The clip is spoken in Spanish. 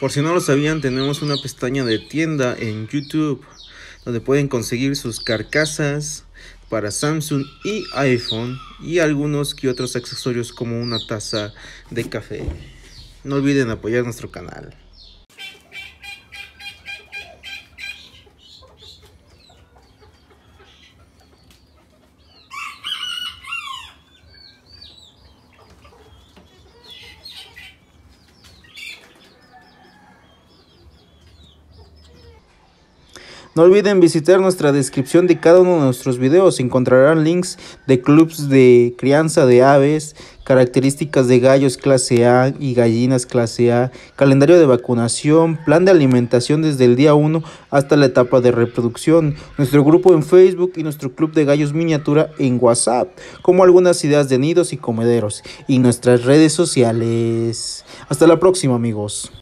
Por si no lo sabían, tenemos una pestaña de tienda en YouTube donde pueden conseguir sus carcasas para Samsung y iPhone y algunos que otros accesorios como una taza de café. No olviden apoyar nuestro canal. No olviden visitar nuestra descripción de cada uno de nuestros videos. Encontrarán links de clubs de crianza de aves, características de gallos clase A y gallinas clase A, calendario de vacunación, plan de alimentación desde el día 1 hasta la etapa de reproducción, nuestro grupo en Facebook y nuestro club de gallos miniatura en WhatsApp, como algunas ideas de nidos y comederos y nuestras redes sociales. Hasta la próxima amigos.